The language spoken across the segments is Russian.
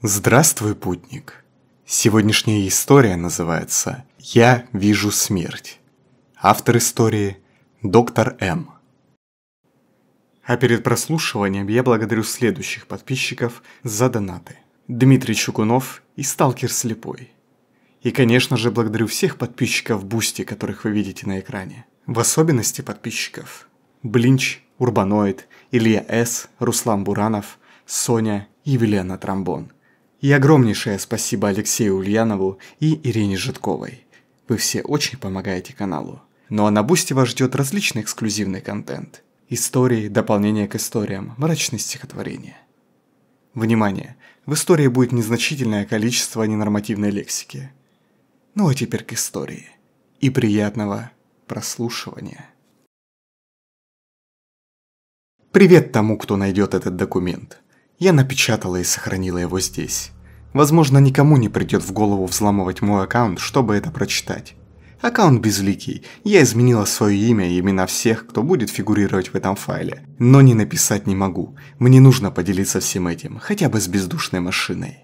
Здравствуй, путник. Сегодняшняя история называется «Я вижу смерть». Автор истории – доктор М. А перед прослушиванием я благодарю следующих подписчиков за донаты. Дмитрий Чукунов и Сталкер Слепой. И, конечно же, благодарю всех подписчиков Бусти, которых вы видите на экране. В особенности подписчиков Блинч, Урбаноид, Илья С, Руслан Буранов, Соня и Велена Трамбон – и огромнейшее спасибо Алексею Ульянову и Ирине Житковой. Вы все очень помогаете каналу. Ну а на Бусти вас ждет различный эксклюзивный контент. Истории, дополнения к историям, мрачные стихотворения. Внимание! В истории будет незначительное количество ненормативной лексики. Ну а теперь к истории. И приятного прослушивания. Привет тому, кто найдет этот документ. Я напечатала и сохранила его здесь. Возможно, никому не придет в голову взламывать мой аккаунт, чтобы это прочитать. Аккаунт безликий, я изменила свое имя и имена всех, кто будет фигурировать в этом файле. Но не написать не могу, мне нужно поделиться всем этим, хотя бы с бездушной машиной.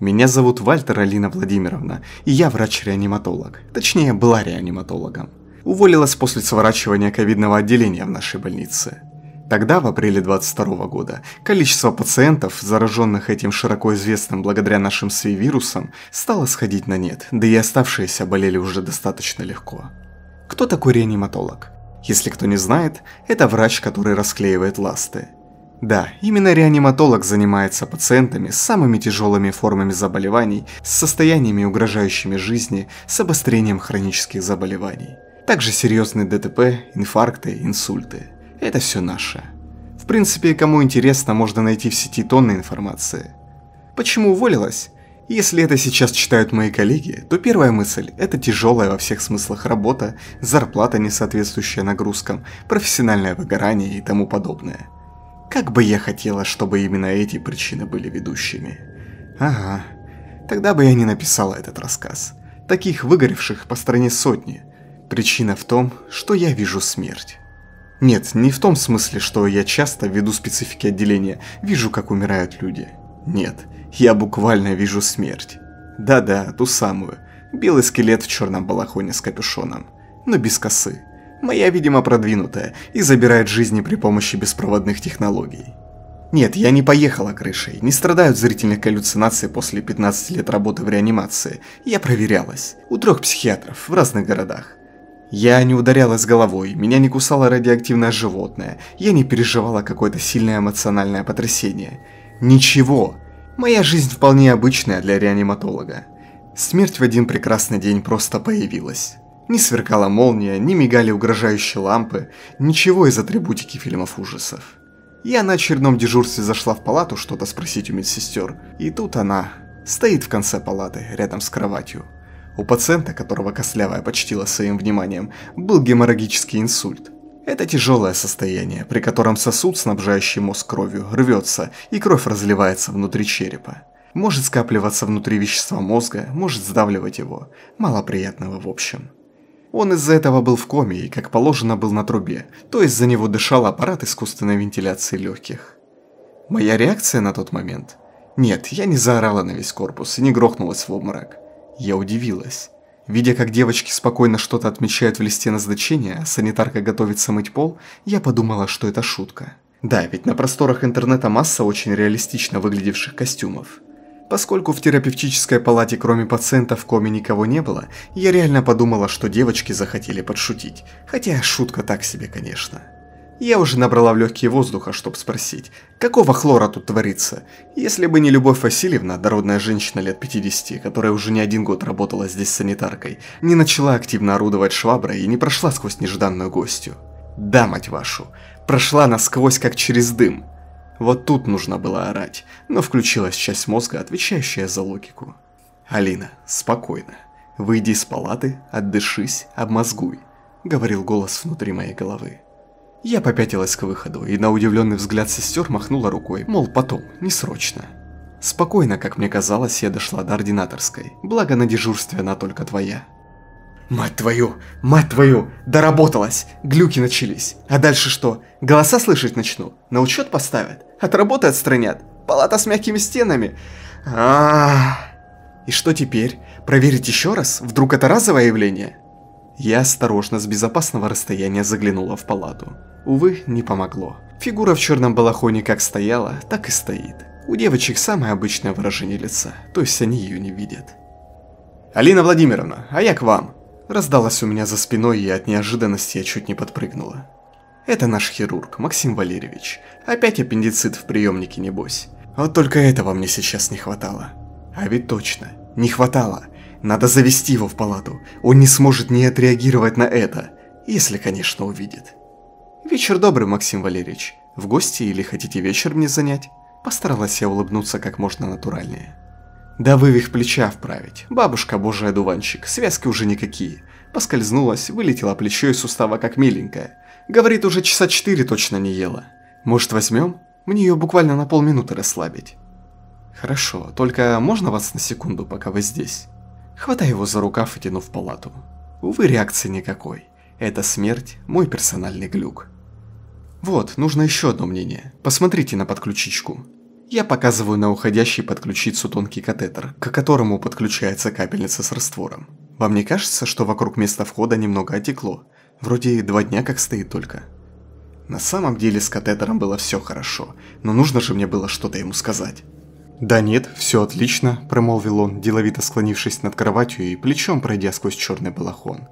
Меня зовут Вальтер Алина Владимировна, и я врач-реаниматолог. Точнее, была реаниматологом. Уволилась после сворачивания ковидного отделения в нашей больнице. Тогда, в апреле 22 года, количество пациентов, зараженных этим широко известным благодаря нашим СВИ-вирусам, стало сходить на нет, да и оставшиеся болели уже достаточно легко. Кто такой реаниматолог? Если кто не знает, это врач, который расклеивает ласты. Да, именно реаниматолог занимается пациентами с самыми тяжелыми формами заболеваний, с состояниями, угрожающими жизни, с обострением хронических заболеваний. Также серьезные ДТП, инфаркты, инсульты – это все наше. В принципе, кому интересно, можно найти в сети тонны информации. Почему уволилась? Если это сейчас читают мои коллеги, то первая мысль – это тяжелая во всех смыслах работа, зарплата, не соответствующая нагрузкам, профессиональное выгорание и тому подобное. Как бы я хотела, чтобы именно эти причины были ведущими. Ага, тогда бы я не написала этот рассказ. Таких выгоревших по стране сотни. Причина в том, что я вижу смерть. Нет, не в том смысле, что я часто, ввиду специфики отделения, вижу, как умирают люди. Нет, я буквально вижу смерть. Да-да, ту самую. Белый скелет в черном балахоне с капюшоном. Но без косы. Моя, видимо, продвинутая и забирает жизни при помощи беспроводных технологий. Нет, я не поехала крышей, не страдают зрительных галлюцинаций после 15 лет работы в реанимации. Я проверялась. У трех психиатров в разных городах. Я не ударялась головой, меня не кусало радиоактивное животное, я не переживала какое-то сильное эмоциональное потрясение. Ничего. Моя жизнь вполне обычная для реаниматолога. Смерть в один прекрасный день просто появилась. Не сверкала молния, не мигали угрожающие лампы, ничего из атрибутики фильмов ужасов. Я на очередном дежурстве зашла в палату что-то спросить у медсестер, и тут она стоит в конце палаты, рядом с кроватью. У пациента, которого Кослявая почтила своим вниманием, был геморрагический инсульт. Это тяжелое состояние, при котором сосуд, снабжающий мозг кровью, рвется, и кровь разливается внутри черепа. Может скапливаться внутри вещества мозга, может сдавливать его. малоприятного в общем. Он из-за этого был в коме и, как положено, был на трубе, то есть за него дышал аппарат искусственной вентиляции легких. Моя реакция на тот момент? Нет, я не заорала на весь корпус и не грохнулась в обморок. Я удивилась. Видя, как девочки спокойно что-то отмечают в листе назначения, санитарка готовится мыть пол, я подумала, что это шутка. Да, ведь на просторах интернета масса очень реалистично выглядевших костюмов. Поскольку в терапевтической палате кроме пациента в коме никого не было, я реально подумала, что девочки захотели подшутить. Хотя шутка так себе, конечно. Я уже набрала в легкие воздуха, чтобы спросить, какого хлора тут творится? Если бы не Любовь Васильевна, дородная женщина лет 50, которая уже не один год работала здесь санитаркой, не начала активно орудовать шваброй и не прошла сквозь нежданную гостью. Да, мать вашу, прошла насквозь как через дым. Вот тут нужно было орать, но включилась часть мозга, отвечающая за логику. «Алина, спокойно. Выйди из палаты, отдышись, обмозгуй», — говорил голос внутри моей головы. Я попятилась к выходу и на удивленный взгляд сестер махнула рукой, мол, потом, не срочно. Спокойно, как мне казалось, я дошла до ординаторской, благо на дежурстве она только твоя. «Мать твою! Мать твою! Доработалась! Глюки начались! А дальше что? Голоса слышать начну? На учет поставят? От работы отстранят? Палата с мягкими стенами? а, -а, -а. И что теперь? Проверить еще раз? Вдруг это разовое явление?» Я осторожно с безопасного расстояния заглянула в палату. Увы, не помогло. Фигура в черном балахоне как стояла, так и стоит. У девочек самое обычное выражение лица, то есть они ее не видят. «Алина Владимировна, а я к вам!» Раздалась у меня за спиной, и от неожиданности я чуть не подпрыгнула. Это наш хирург, Максим Валерьевич. Опять аппендицит в приемнике, небось. Вот только этого мне сейчас не хватало. А ведь точно, не хватало. Надо завести его в палату. Он не сможет не отреагировать на это. Если, конечно, увидит. Вечер добрый, Максим Валерьевич. В гости или хотите вечер мне занять? Постаралась я улыбнуться как можно натуральнее. Да вывих плеча вправить. Бабушка божий одуванчик, связки уже никакие. Поскользнулась, вылетела плечо из сустава как миленькая. Говорит, уже часа четыре точно не ела. Может, возьмем? Мне ее буквально на полминуты расслабить. Хорошо, только можно вас на секунду, пока вы здесь? Хватаю его за рукав и тяну в палату. Увы, реакции никакой. Это смерть – мой персональный глюк. Вот, нужно еще одно мнение. Посмотрите на подключичку. Я показываю на уходящий под ключицу тонкий катетер, к которому подключается капельница с раствором. Вам не кажется, что вокруг места входа немного отекло? Вроде два дня как стоит только. На самом деле с катетером было все хорошо, но нужно же мне было что-то ему сказать. «Да нет, все отлично», – промолвил он, деловито склонившись над кроватью и плечом пройдя сквозь черный балахон.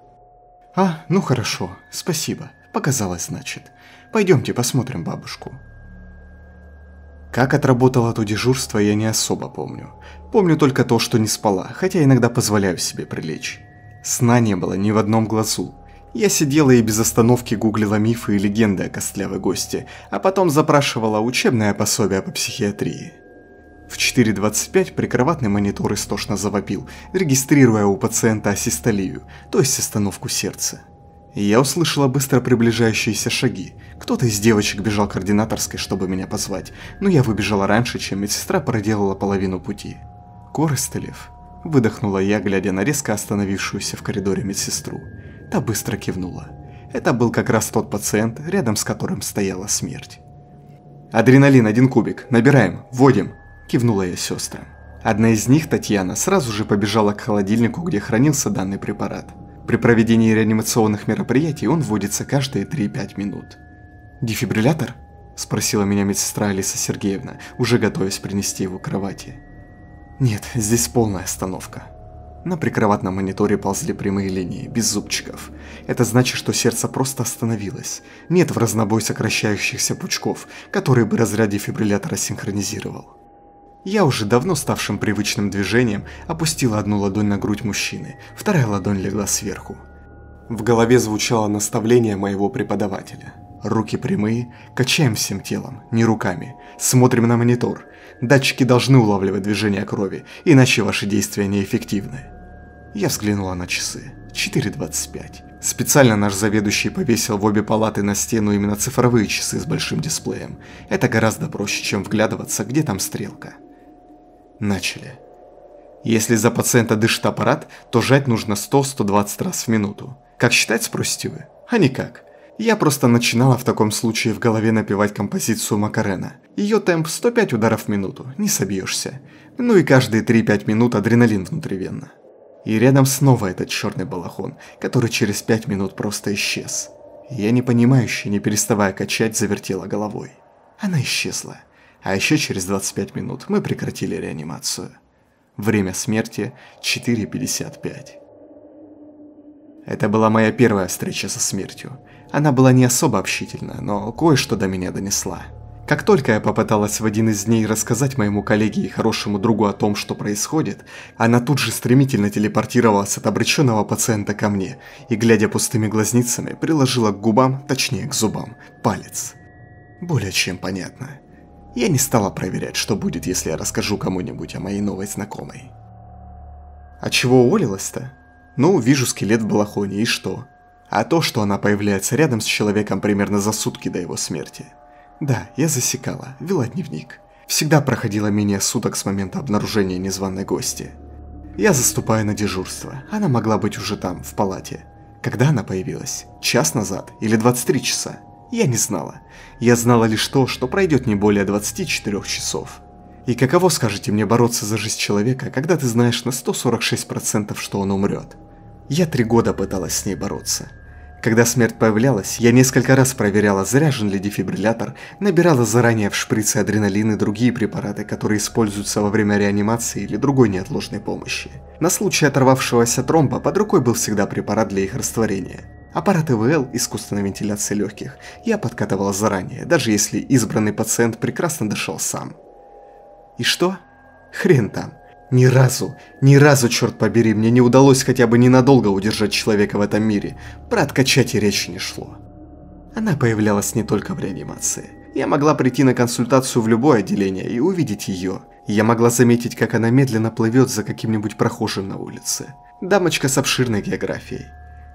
«А, ну хорошо, спасибо. Показалось, значит. Пойдемте посмотрим бабушку». Как отработало то дежурство, я не особо помню. Помню только то, что не спала, хотя иногда позволяю себе прилечь. Сна не было ни в одном глазу. Я сидела и без остановки гуглила мифы и легенды о костлявой гости, а потом запрашивала учебное пособие по психиатрии. В 4.25 прикроватный монитор истошно завопил, регистрируя у пациента асистолию, то есть остановку сердца. Я услышала быстро приближающиеся шаги. Кто-то из девочек бежал к ординаторской, чтобы меня позвать, но я выбежала раньше, чем медсестра проделала половину пути. Коростылев. Выдохнула я, глядя на резко остановившуюся в коридоре медсестру. Та быстро кивнула. Это был как раз тот пациент, рядом с которым стояла смерть. «Адреналин, один кубик. Набираем. Вводим», кивнула я сестра. Одна из них, Татьяна, сразу же побежала к холодильнику, где хранился данный препарат. При проведении реанимационных мероприятий он вводится каждые 3-5 минут. «Дефибриллятор?» – спросила меня медсестра Алиса Сергеевна, уже готовясь принести его к кровати. «Нет, здесь полная остановка». На прикроватном мониторе ползли прямые линии, без зубчиков. Это значит, что сердце просто остановилось. Нет в разнобой сокращающихся пучков, которые бы разряд дефибриллятора синхронизировал. Я уже давно ставшим привычным движением опустила одну ладонь на грудь мужчины, вторая ладонь легла сверху. В голове звучало наставление моего преподавателя. Руки прямые, качаем всем телом, не руками, смотрим на монитор. Датчики должны улавливать движение крови, иначе ваши действия неэффективны. Я взглянула на часы. 4.25. Специально наш заведующий повесил в обе палаты на стену именно цифровые часы с большим дисплеем. Это гораздо проще, чем вглядываться, где там стрелка. Начали. Если за пациента дышит аппарат, то жать нужно 100-120 раз в минуту. Как считать, спросите вы? А никак. Я просто начинала в таком случае в голове напевать композицию Макарена. Ее темп 105 ударов в минуту, не собьешься. Ну и каждые 3-5 минут адреналин внутривенно. И рядом снова этот черный балахон, который через 5 минут просто исчез. Я непонимающе, не переставая качать, завертела головой. Она исчезла. А еще через 25 минут мы прекратили реанимацию. Время смерти 4.55. Это была моя первая встреча со смертью. Она была не особо общительна, но кое-что до меня донесла. Как только я попыталась в один из дней рассказать моему коллеге и хорошему другу о том, что происходит, она тут же стремительно телепортировалась от обреченного пациента ко мне и, глядя пустыми глазницами, приложила к губам, точнее к зубам, палец. Более чем понятно. Я не стала проверять, что будет, если я расскажу кому-нибудь о моей новой знакомой. А чего уволилась-то? Ну, вижу скелет в балахоне, и что? А то, что она появляется рядом с человеком примерно за сутки до его смерти. Да, я засекала, вела дневник. Всегда проходило менее суток с момента обнаружения незваной гости. Я заступаю на дежурство, она могла быть уже там, в палате. Когда она появилась? Час назад или 23 часа? я не знала. Я знала лишь то, что пройдет не более 24 часов. И каково, скажете мне, бороться за жизнь человека, когда ты знаешь на 146%, что он умрет? Я три года пыталась с ней бороться. Когда смерть появлялась, я несколько раз проверяла, заряжен ли дефибриллятор, набирала заранее в шприцы адреналин и другие препараты, которые используются во время реанимации или другой неотложной помощи. На случай оторвавшегося тромба под рукой был всегда препарат для их растворения. Аппарат ИВЛ – искусственная вентиляция легких. Я подкатывала заранее, даже если избранный пациент прекрасно дышал сам. И что? Хрен там. Ни разу, ни разу, черт побери, мне не удалось хотя бы ненадолго удержать человека в этом мире. Про откачать и речи не шло. Она появлялась не только в реанимации. Я могла прийти на консультацию в любое отделение и увидеть ее. Я могла заметить, как она медленно плывет за каким-нибудь прохожим на улице. Дамочка с обширной географией.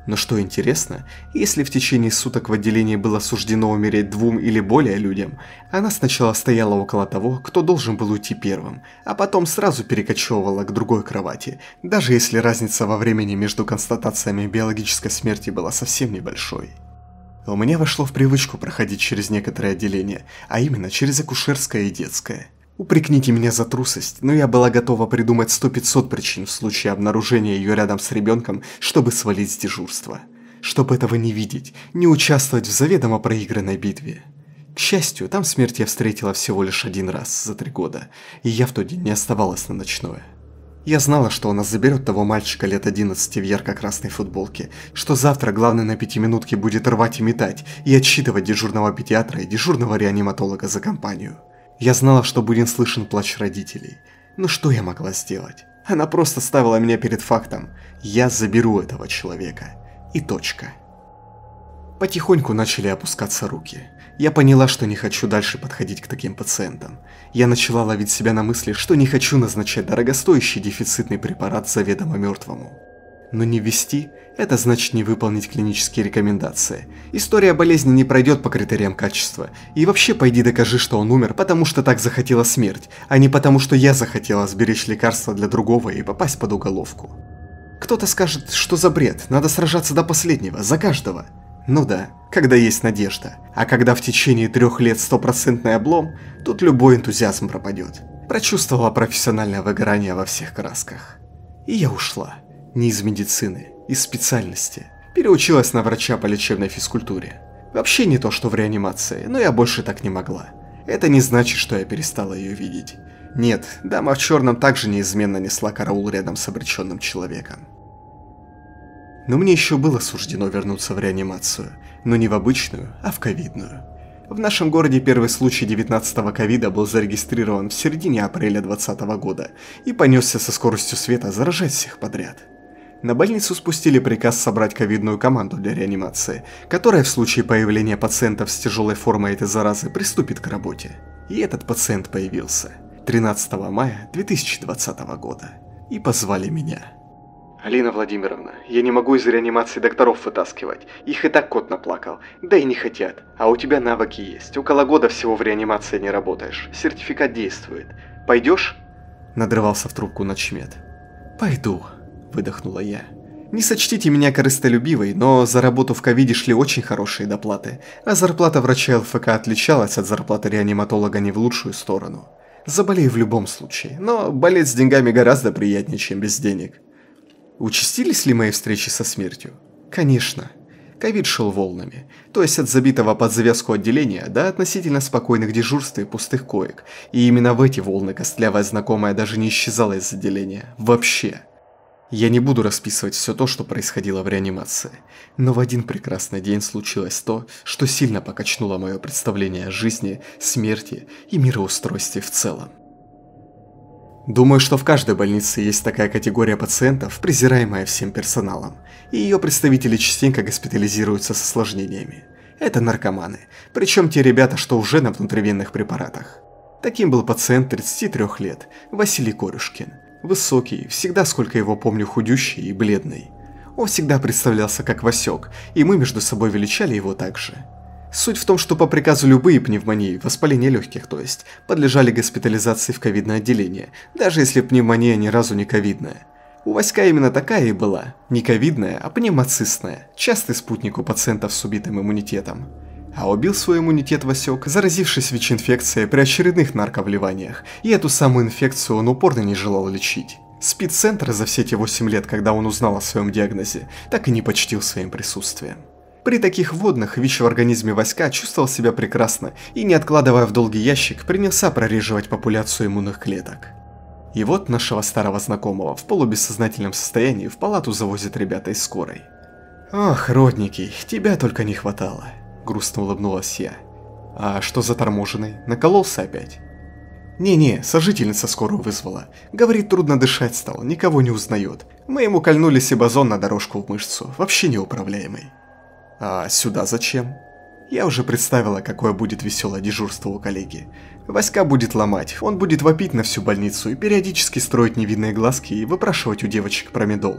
Но что интересно, если в течение суток в отделении было суждено умереть двум или более людям, она сначала стояла около того, кто должен был уйти первым, а потом сразу перекочевывала к другой кровати, даже если разница во времени между констатациями биологической смерти была совсем небольшой. У меня вошло в привычку проходить через некоторые отделения, а именно через акушерское и детское – Упрекните меня за трусость, но я была готова придумать сто пятьсот причин в случае обнаружения ее рядом с ребенком, чтобы свалить с дежурства. Чтобы этого не видеть, не участвовать в заведомо проигранной битве. К счастью, там смерть я встретила всего лишь один раз за три года, и я в тот день не оставалась на ночное. Я знала, что она заберет того мальчика лет 11 в ярко-красной футболке, что завтра главный на пяти минутке будет рвать и метать и отсчитывать дежурного педиатра и дежурного реаниматолога за компанию. Я знала, что будет слышен плач родителей. Но что я могла сделать? Она просто ставила меня перед фактом. Я заберу этого человека. И точка. Потихоньку начали опускаться руки. Я поняла, что не хочу дальше подходить к таким пациентам. Я начала ловить себя на мысли, что не хочу назначать дорогостоящий дефицитный препарат заведомо мертвому. Но не ввести – это значит не выполнить клинические рекомендации. История болезни не пройдет по критериям качества. И вообще пойди докажи, что он умер, потому что так захотела смерть, а не потому что я захотела сберечь лекарство для другого и попасть под уголовку. Кто-то скажет, что за бред, надо сражаться до последнего, за каждого. Ну да, когда есть надежда. А когда в течение трех лет стопроцентный облом, тут любой энтузиазм пропадет. Прочувствовала профессиональное выгорание во всех красках. И я ушла не из медицины, из специальности. Переучилась на врача по лечебной физкультуре. Вообще не то, что в реанимации, но я больше так не могла. Это не значит, что я перестала ее видеть. Нет, дама в черном также неизменно несла караул рядом с обреченным человеком. Но мне еще было суждено вернуться в реанимацию, но не в обычную, а в ковидную. В нашем городе первый случай 19-го ковида был зарегистрирован в середине апреля 2020 года и понесся со скоростью света заражать всех подряд – на больницу спустили приказ собрать ковидную команду для реанимации, которая в случае появления пациентов с тяжелой формой этой заразы приступит к работе. И этот пациент появился 13 мая 2020 года. И позвали меня. Алина Владимировна, я не могу из реанимации докторов вытаскивать. Их и так кот наплакал. Да и не хотят. А у тебя навыки есть. Около года всего в реанимации не работаешь. Сертификат действует. Пойдешь? Надрывался в трубку Ночмед. Пойду. – выдохнула я. Не сочтите меня корыстолюбивой, но за работу в ковиде шли очень хорошие доплаты, а зарплата врача ЛФК отличалась от зарплаты реаниматолога не в лучшую сторону. Заболей в любом случае, но болеть с деньгами гораздо приятнее, чем без денег. Участились ли мои встречи со смертью? Конечно. Ковид шел волнами, то есть от забитого под завязку отделения до относительно спокойных дежурств и пустых коек. И именно в эти волны костлявая знакомая даже не исчезала из отделения. Вообще. Я не буду расписывать все то, что происходило в реанимации, но в один прекрасный день случилось то, что сильно покачнуло мое представление о жизни, смерти и мироустройстве в целом. Думаю, что в каждой больнице есть такая категория пациентов, презираемая всем персоналом, и ее представители частенько госпитализируются с осложнениями. Это наркоманы, причем те ребята, что уже на внутривенных препаратах. Таким был пациент 33 лет, Василий Корюшкин, Высокий, всегда, сколько его помню, худющий и бледный. Он всегда представлялся как Васек, и мы между собой величали его также. Суть в том, что по приказу любые пневмонии, воспаления легких то есть, подлежали госпитализации в ковидное отделение, даже если пневмония ни разу не ковидная. У Васька именно такая и была, не ковидная, а пневмоцистная, частый спутник у пациентов с убитым иммунитетом. А убил свой иммунитет Васек, заразившись ВИЧ-инфекцией при очередных нарковливаниях, и эту самую инфекцию он упорно не желал лечить. Спид-центр за все эти 8 лет, когда он узнал о своем диагнозе, так и не почтил своим присутствием. При таких водных ВИЧ в организме Васька чувствовал себя прекрасно и, не откладывая в долгий ящик, принялся прореживать популяцию иммунных клеток. И вот нашего старого знакомого в полубессознательном состоянии в палату завозят ребята из скорой. «Ох, родники, тебя только не хватало», грустно улыбнулась я. А что за торможенный? Накололся опять? «Не-не, сожительница скорую вызвала. Говорит, трудно дышать стал, никого не узнает. Мы ему кольнули сибазон на дорожку в мышцу, вообще неуправляемый». «А сюда зачем?» Я уже представила, какое будет веселое дежурство у коллеги. Васька будет ломать, он будет вопить на всю больницу и периодически строить невинные глазки и выпрашивать у девочек промедол.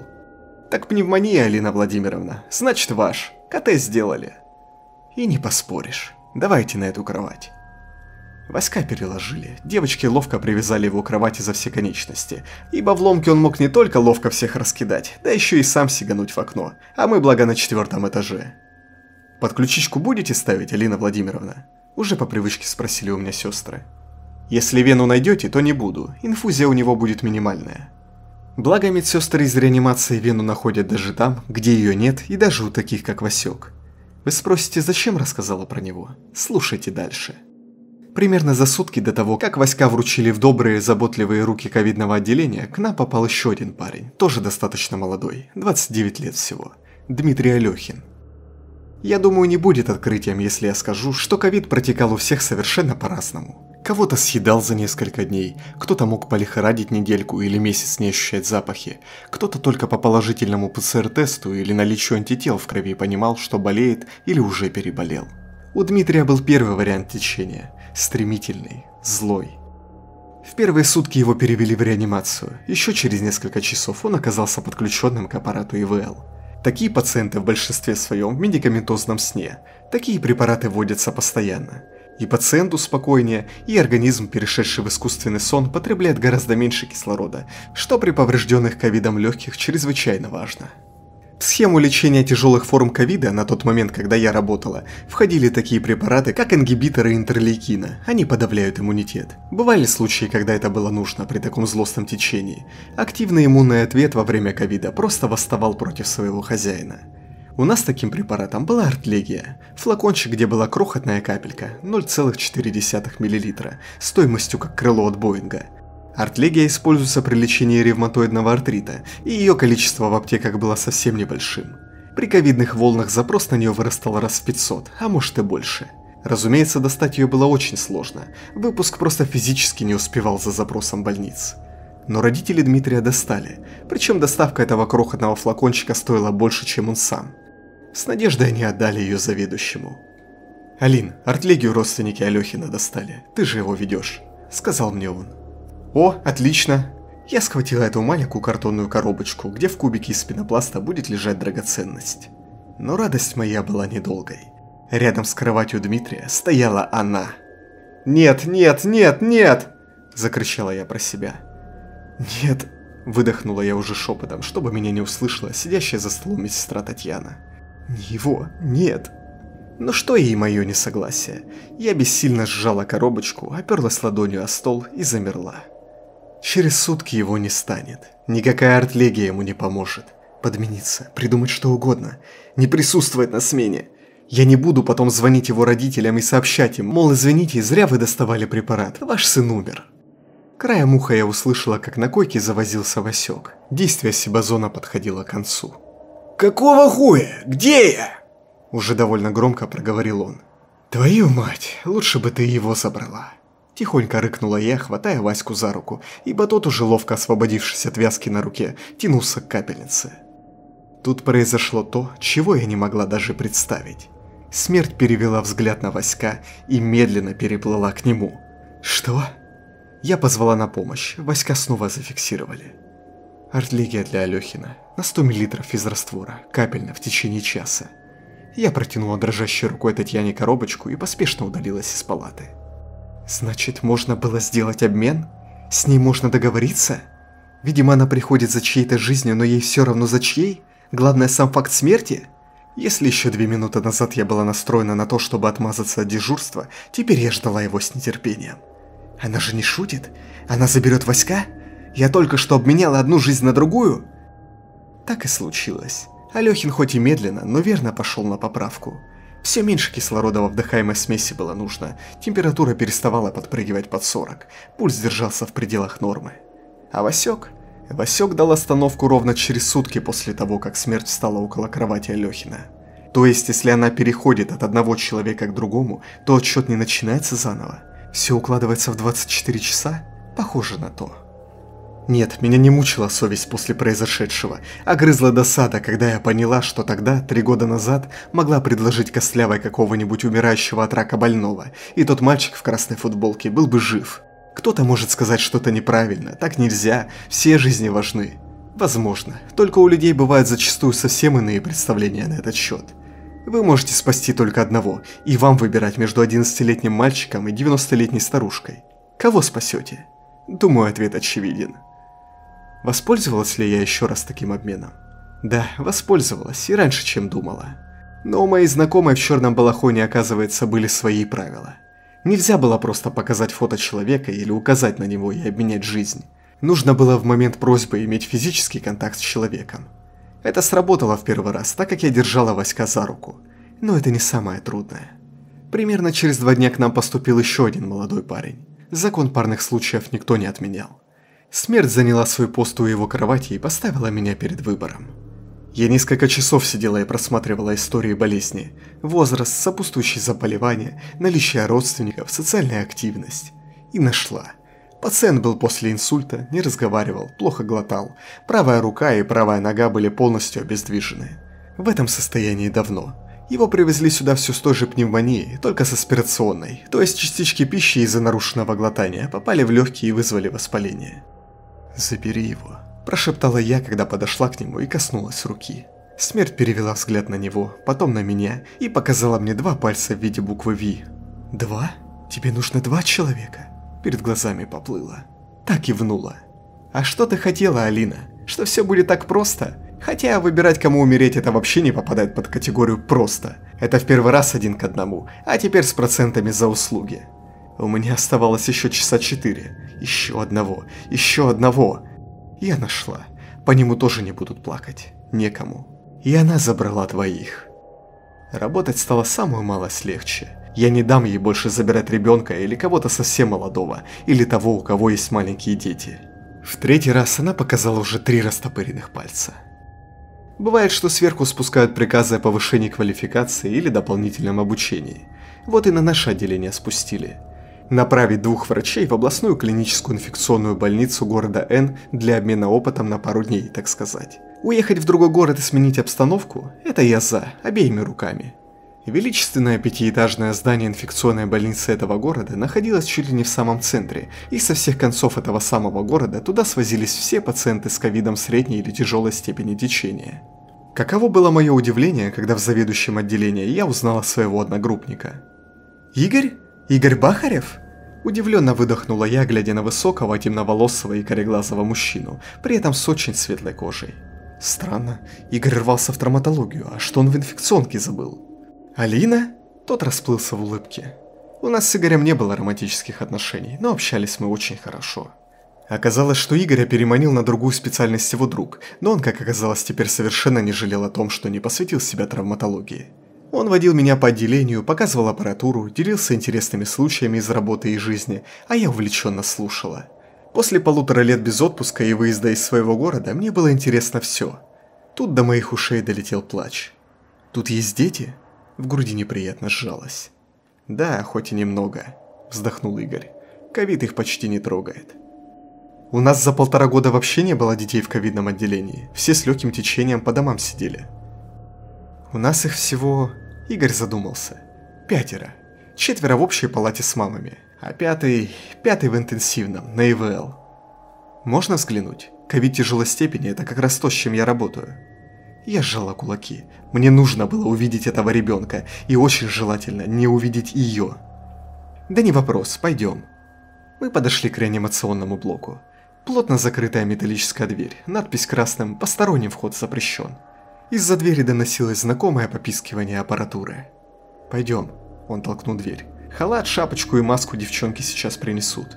«Так пневмония, Алина Владимировна, значит ваш. КТ сделали». И не поспоришь. Давайте на эту кровать. Васька переложили, девочки ловко привязали его к кровати за все конечности, ибо в ломке он мог не только ловко всех раскидать, да еще и сам сигануть в окно, а мы благо на четвертом этаже. «Под ключичку будете ставить, Алина Владимировна?» Уже по привычке спросили у меня сестры. «Если вену найдете, то не буду, инфузия у него будет минимальная». Благо медсестры из реанимации вену находят даже там, где ее нет, и даже у таких, как Васек. Вы спросите, зачем рассказала про него? Слушайте дальше. Примерно за сутки до того, как войска вручили в добрые, заботливые руки ковидного отделения, к нам попал еще один парень, тоже достаточно молодой, 29 лет всего, Дмитрий Алехин. Я думаю, не будет открытием, если я скажу, что ковид протекал у всех совершенно по-разному. Кого-то съедал за несколько дней, кто-то мог полихорадить недельку или месяц не ощущать запахи, кто-то только по положительному ПЦР-тесту или наличию антител в крови понимал, что болеет или уже переболел. У Дмитрия был первый вариант течения – стремительный, злой. В первые сутки его перевели в реанимацию, еще через несколько часов он оказался подключенным к аппарату ИВЛ. Такие пациенты в большинстве своем в медикаментозном сне, такие препараты вводятся постоянно – и пациенту спокойнее, и организм, перешедший в искусственный сон, потребляет гораздо меньше кислорода, что при поврежденных ковидом легких чрезвычайно важно. В схему лечения тяжелых форм ковида на тот момент, когда я работала, входили такие препараты, как ингибиторы интерлейкина. Они подавляют иммунитет. Бывали случаи, когда это было нужно при таком злостном течении. Активный иммунный ответ во время ковида просто восставал против своего хозяина. У нас таким препаратом была артлегия. Флакончик, где была крохотная капелька, 0,4 мл, стоимостью как крыло от Боинга. Артлегия используется при лечении ревматоидного артрита, и ее количество в аптеках было совсем небольшим. При ковидных волнах запрос на нее вырастал раз в 500, а может и больше. Разумеется, достать ее было очень сложно, выпуск просто физически не успевал за запросом больниц. Но родители Дмитрия достали, причем доставка этого крохотного флакончика стоила больше, чем он сам. С надеждой они отдали ее заведующему. «Алин, артлегию родственники Алехина достали, ты же его ведешь», – сказал мне он. «О, отлично!» Я схватила эту маленькую картонную коробочку, где в кубике из пенопласта будет лежать драгоценность. Но радость моя была недолгой. Рядом с кроватью Дмитрия стояла она. «Нет, нет, нет, нет!» – закричала я про себя. «Нет!» – выдохнула я уже шепотом, чтобы меня не услышала сидящая за столом медсестра Татьяна. Его нет. Но что ей мое несогласие? Я бессильно сжала коробочку, оперлась ладонью о стол и замерла. Через сутки его не станет. Никакая артлегия ему не поможет. Подмениться, придумать что угодно. Не присутствовать на смене. Я не буду потом звонить его родителям и сообщать им, мол, извините, зря вы доставали препарат, ваш сын умер. Краем уха я услышала, как на койке завозился Васек. Действие Сибазона подходило к концу. «Какого хуя? Где я?» Уже довольно громко проговорил он. «Твою мать, лучше бы ты его собрала». Тихонько рыкнула я, хватая Ваську за руку, ибо тот, уже ловко освободившись от вязки на руке, тянулся к капельнице. Тут произошло то, чего я не могла даже представить. Смерть перевела взгляд на Васька и медленно переплыла к нему. «Что?» Я позвала на помощь, Васька снова зафиксировали. Артлигия для Алёхина. На 100 мл из раствора, капельно, в течение часа. Я протянула дрожащей рукой Татьяне коробочку и поспешно удалилась из палаты. Значит, можно было сделать обмен? С ней можно договориться? Видимо, она приходит за чьей-то жизнью, но ей все равно за чьей? Главное, сам факт смерти? Если еще две минуты назад я была настроена на то, чтобы отмазаться от дежурства, теперь я ждала его с нетерпением. Она же не шутит? Она заберет войска? Я только что обменял одну жизнь на другую?» Так и случилось. Алехин хоть и медленно, но верно пошел на поправку. Все меньше кислорода во вдыхаемой смеси было нужно, температура переставала подпрыгивать под 40, пульс держался в пределах нормы. А Васек? Васек дал остановку ровно через сутки после того, как смерть встала около кровати Алехина. То есть, если она переходит от одного человека к другому, то отчет не начинается заново. Все укладывается в 24 часа? Похоже на то. Нет, меня не мучила совесть после произошедшего, а грызла досада, когда я поняла, что тогда, три года назад, могла предложить костлявой какого-нибудь умирающего от рака больного, и тот мальчик в красной футболке был бы жив. Кто-то может сказать что-то неправильно, так нельзя, все жизни важны. Возможно, только у людей бывают зачастую совсем иные представления на этот счет. Вы можете спасти только одного, и вам выбирать между 11-летним мальчиком и 90-летней старушкой. Кого спасете? Думаю, ответ очевиден. Воспользовалась ли я еще раз таким обменом? Да, воспользовалась, и раньше, чем думала. Но у моей знакомой в черном балахоне, оказывается, были свои правила. Нельзя было просто показать фото человека или указать на него и обменять жизнь. Нужно было в момент просьбы иметь физический контакт с человеком. Это сработало в первый раз, так как я держала Васька за руку. Но это не самое трудное. Примерно через два дня к нам поступил еще один молодой парень. Закон парных случаев никто не отменял. Смерть заняла свой пост у его кровати и поставила меня перед выбором. Я несколько часов сидела и просматривала истории болезни, возраст, сопутствующие заболевания, наличие родственников, социальная активность. И нашла. Пациент был после инсульта, не разговаривал, плохо глотал, правая рука и правая нога были полностью обездвижены. В этом состоянии давно. Его привезли сюда все с той же пневмонией, только с аспирационной, то есть частички пищи из-за нарушенного глотания попали в легкие и вызвали воспаление. «Забери его», – прошептала я, когда подошла к нему и коснулась руки. Смерть перевела взгляд на него, потом на меня и показала мне два пальца в виде буквы V. «Два? Тебе нужно два человека?» Перед глазами поплыла. Так и внула. «А что ты хотела, Алина? Что все будет так просто? Хотя выбирать, кому умереть, это вообще не попадает под категорию «просто». Это в первый раз один к одному, а теперь с процентами за услуги. У меня оставалось еще часа четыре еще одного, еще одного. Я нашла. По нему тоже не будут плакать. Некому. И она забрала твоих. Работать стало самую малость легче. Я не дам ей больше забирать ребенка или кого-то совсем молодого, или того, у кого есть маленькие дети. В третий раз она показала уже три растопыренных пальца. Бывает, что сверху спускают приказы о повышении квалификации или дополнительном обучении. Вот и на наше отделение спустили – направить двух врачей в областную клиническую инфекционную больницу города Н для обмена опытом на пару дней, так сказать. Уехать в другой город и сменить обстановку – это я за, обеими руками. Величественное пятиэтажное здание инфекционной больницы этого города находилось чуть ли не в самом центре, и со всех концов этого самого города туда свозились все пациенты с ковидом средней или тяжелой степени течения. Каково было мое удивление, когда в заведующем отделении я узнала своего одногруппника. «Игорь? Игорь Бахарев?» Удивленно выдохнула я, глядя на высокого, темноволосого и кореглазого мужчину, при этом с очень светлой кожей. Странно, Игорь рвался в травматологию, а что он в инфекционке забыл? Алина? Тот расплылся в улыбке. У нас с Игорем не было романтических отношений, но общались мы очень хорошо. Оказалось, что Игоря переманил на другую специальность его друг, но он, как оказалось, теперь совершенно не жалел о том, что не посвятил себя травматологии. Он водил меня по отделению, показывал аппаратуру, делился интересными случаями из работы и жизни, а я увлеченно слушала. После полутора лет без отпуска и выезда из своего города мне было интересно все. Тут до моих ушей долетел плач. «Тут есть дети?» В груди неприятно сжалось. «Да, хоть и немного», – вздохнул Игорь. «Ковид их почти не трогает». «У нас за полтора года вообще не было детей в ковидном отделении. Все с легким течением по домам сидели». «У нас их всего Игорь задумался. Пятеро. Четверо в общей палате с мамами, а пятый... пятый в интенсивном, на ИВЛ. Можно взглянуть? Ковид тяжелой степени – это как раз то, с чем я работаю. Я сжала кулаки. Мне нужно было увидеть этого ребенка, и очень желательно не увидеть ее. Да не вопрос, пойдем. Мы подошли к реанимационному блоку. Плотно закрытая металлическая дверь, надпись красным «Посторонним вход запрещен». Из-за двери доносилось знакомое попискивание аппаратуры. «Пойдем», – он толкнул дверь. «Халат, шапочку и маску девчонки сейчас принесут».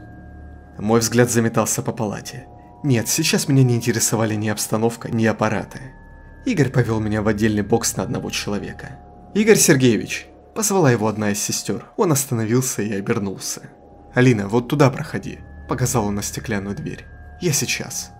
Мой взгляд заметался по палате. Нет, сейчас меня не интересовали ни обстановка, ни аппараты. Игорь повел меня в отдельный бокс на одного человека. «Игорь Сергеевич!» – позвала его одна из сестер. Он остановился и обернулся. «Алина, вот туда проходи», – показал он на стеклянную дверь. «Я сейчас».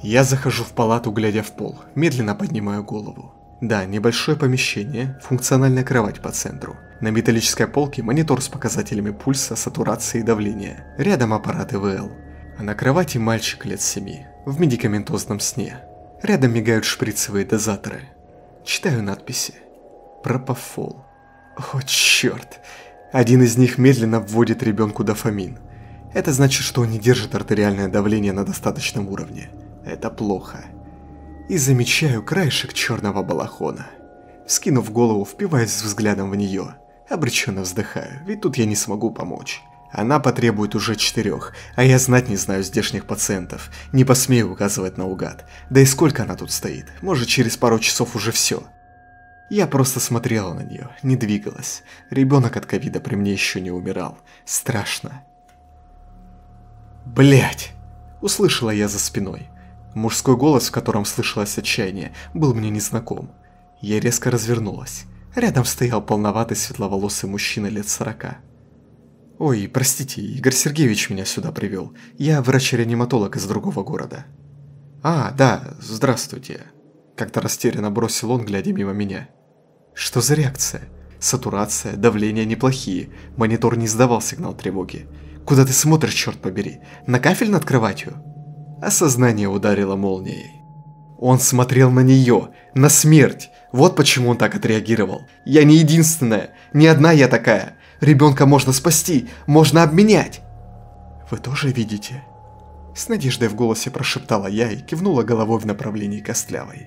Я захожу в палату, глядя в пол, медленно поднимаю голову. Да, небольшое помещение, функциональная кровать по центру. На металлической полке монитор с показателями пульса, сатурации и давления. Рядом аппарат ИВЛ. А на кровати мальчик лет семи, в медикаментозном сне. Рядом мигают шприцевые дозаторы. Читаю надписи. Пропофол. О, черт. Один из них медленно вводит ребенку дофамин. Это значит, что он не держит артериальное давление на достаточном уровне это плохо. И замечаю краешек черного балахона. Скинув голову, впиваясь взглядом в нее, обреченно вздыхаю, ведь тут я не смогу помочь. Она потребует уже четырех, а я знать не знаю здешних пациентов, не посмею указывать наугад. Да и сколько она тут стоит, может через пару часов уже все. Я просто смотрела на нее, не двигалась. Ребенок от ковида при мне еще не умирал. Страшно. Блять! Услышала я за спиной. Мужской голос, в котором слышалось отчаяние, был мне незнаком. Я резко развернулась. Рядом стоял полноватый светловолосый мужчина лет сорока. «Ой, простите, Игорь Сергеевич меня сюда привел. Я врач-реаниматолог из другого города». «А, да, здравствуйте», – как-то растерянно бросил он, глядя мимо меня. «Что за реакция? Сатурация, давление неплохие, монитор не сдавал сигнал тревоги. Куда ты смотришь, черт побери? На кафель над кроватью?» Осознание ударило молнией. Он смотрел на нее, на смерть. Вот почему он так отреагировал. Я не единственная, не одна я такая. Ребенка можно спасти, можно обменять. Вы тоже видите? С надеждой в голосе прошептала я и кивнула головой в направлении Костлявой.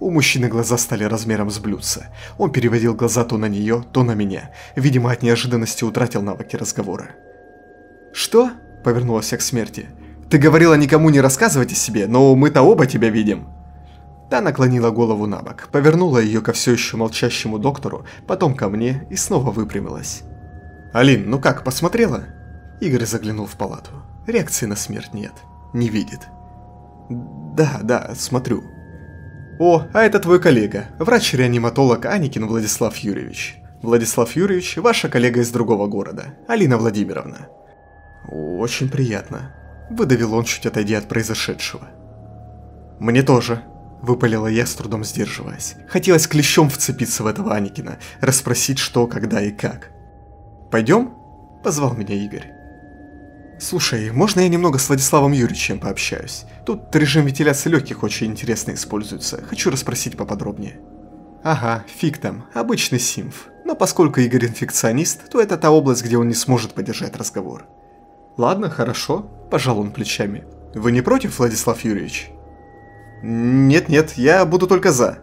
У мужчины глаза стали размером с блюдца. Он переводил глаза то на нее, то на меня. Видимо, от неожиданности утратил навыки разговора. «Что?» – повернулась я к смерти – ты говорила никому не рассказывать о себе, но мы-то оба тебя видим. Та наклонила голову на бок, повернула ее ко все еще молчащему доктору, потом ко мне и снова выпрямилась. «Алин, ну как, посмотрела?» Игорь заглянул в палату. Реакции на смерть нет. Не видит. «Да, да, смотрю». «О, а это твой коллега, врач-реаниматолог Аникин Владислав Юрьевич. Владислав Юрьевич, ваша коллега из другого города, Алина Владимировна». «Очень приятно», выдавил он, чуть отойдя от произошедшего. «Мне тоже», – выпалила я, с трудом сдерживаясь. Хотелось клещом вцепиться в этого Аникина, расспросить, что, когда и как. «Пойдем?» – позвал меня Игорь. «Слушай, можно я немного с Владиславом Юрьевичем пообщаюсь? Тут режим вентиляции легких очень интересно используется. Хочу расспросить поподробнее». Ага, фиг там, обычный симф. Но поскольку Игорь инфекционист, то это та область, где он не сможет поддержать разговор. «Ладно, хорошо», – пожал он плечами. «Вы не против, Владислав Юрьевич?» «Нет-нет, я буду только за».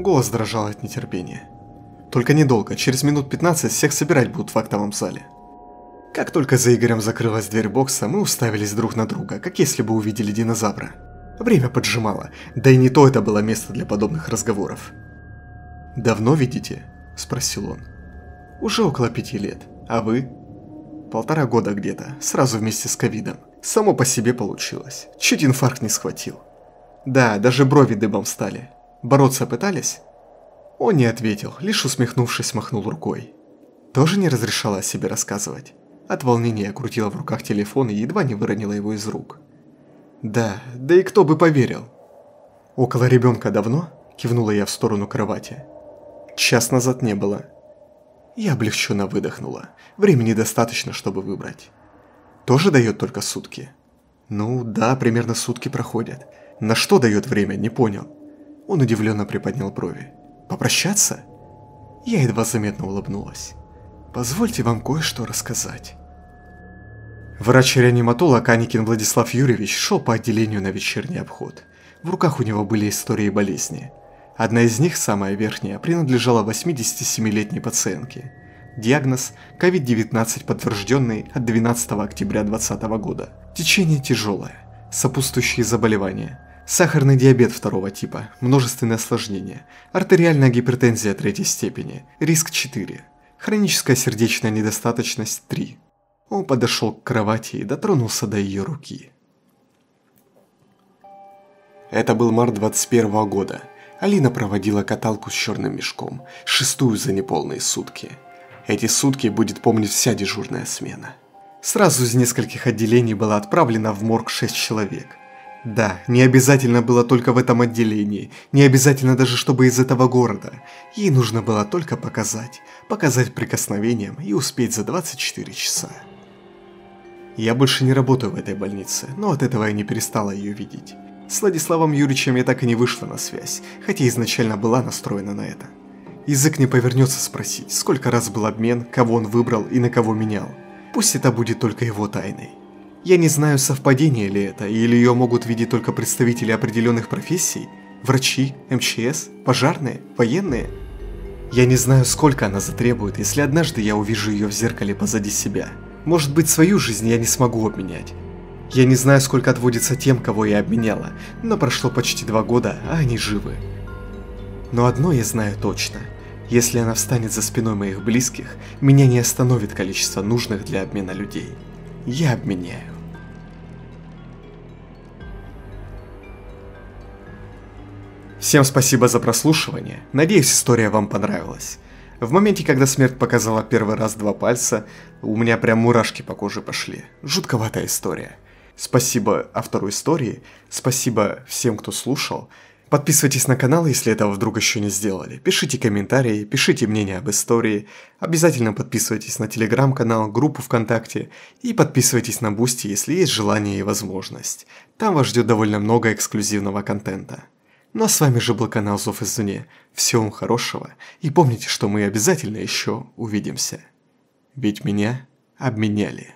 Голос дрожал от нетерпения. «Только недолго, через минут 15 всех собирать будут в актовом зале». Как только за Игорем закрылась дверь бокса, мы уставились друг на друга, как если бы увидели динозавра. Время поджимало, да и не то это было место для подобных разговоров. «Давно видите?» – спросил он. «Уже около пяти лет. А вы?» Полтора года где-то, сразу вместе с ковидом. Само по себе получилось. Чуть инфаркт не схватил. Да, даже брови дыбом встали. Бороться пытались? Он не ответил, лишь усмехнувшись, махнул рукой. Тоже не разрешала о себе рассказывать. От волнения крутила в руках телефон и едва не выронила его из рук. Да, да и кто бы поверил. Около ребенка давно? Кивнула я в сторону кровати. Час назад не было. Я облегченно выдохнула. Времени достаточно, чтобы выбрать. Тоже дает только сутки? Ну да, примерно сутки проходят. На что дает время, не понял. Он удивленно приподнял брови. Попрощаться? Я едва заметно улыбнулась. Позвольте вам кое-что рассказать. Врач-реаниматолог Аникин Владислав Юрьевич шел по отделению на вечерний обход. В руках у него были истории болезни – Одна из них, самая верхняя, принадлежала 87-летней пациентке. Диагноз – COVID-19, подтвержденный от 12 октября 2020 года. Течение тяжелое, сопутствующие заболевания – Сахарный диабет второго типа, множественные осложнения, артериальная гипертензия третьей степени, риск 4, хроническая сердечная недостаточность 3. Он подошел к кровати и дотронулся до ее руки. Это был март 21 года. Алина проводила каталку с черным мешком, шестую за неполные сутки. Эти сутки будет помнить вся дежурная смена. Сразу из нескольких отделений было отправлено в морг шесть человек. Да, не обязательно было только в этом отделении, не обязательно даже чтобы из этого города. Ей нужно было только показать, показать прикосновением и успеть за 24 часа. Я больше не работаю в этой больнице, но от этого я не перестала ее видеть. С Владиславом Юрьевичем я так и не вышла на связь, хотя изначально была настроена на это. Язык не повернется спросить, сколько раз был обмен, кого он выбрал и на кого менял. Пусть это будет только его тайной. Я не знаю, совпадение ли это, или ее могут видеть только представители определенных профессий, врачи, МЧС, пожарные, военные. Я не знаю, сколько она затребует, если однажды я увижу ее в зеркале позади себя. Может быть, свою жизнь я не смогу обменять, я не знаю, сколько отводится тем, кого я обменяла, но прошло почти два года, а они живы. Но одно я знаю точно. Если она встанет за спиной моих близких, меня не остановит количество нужных для обмена людей. Я обменяю. Всем спасибо за прослушивание. Надеюсь, история вам понравилась. В моменте, когда смерть показала первый раз два пальца, у меня прям мурашки по коже пошли. Жутковатая история. Спасибо автору истории, спасибо всем, кто слушал. Подписывайтесь на канал, если этого вдруг еще не сделали. Пишите комментарии, пишите мнения об истории. Обязательно подписывайтесь на телеграм-канал, группу ВКонтакте и подписывайтесь на Бусти, если есть желание и возможность. Там вас ждет довольно много эксклюзивного контента. Ну а с вами же был канал Зов Извне. Всего вам хорошего и помните, что мы обязательно еще увидимся. Ведь меня обменяли.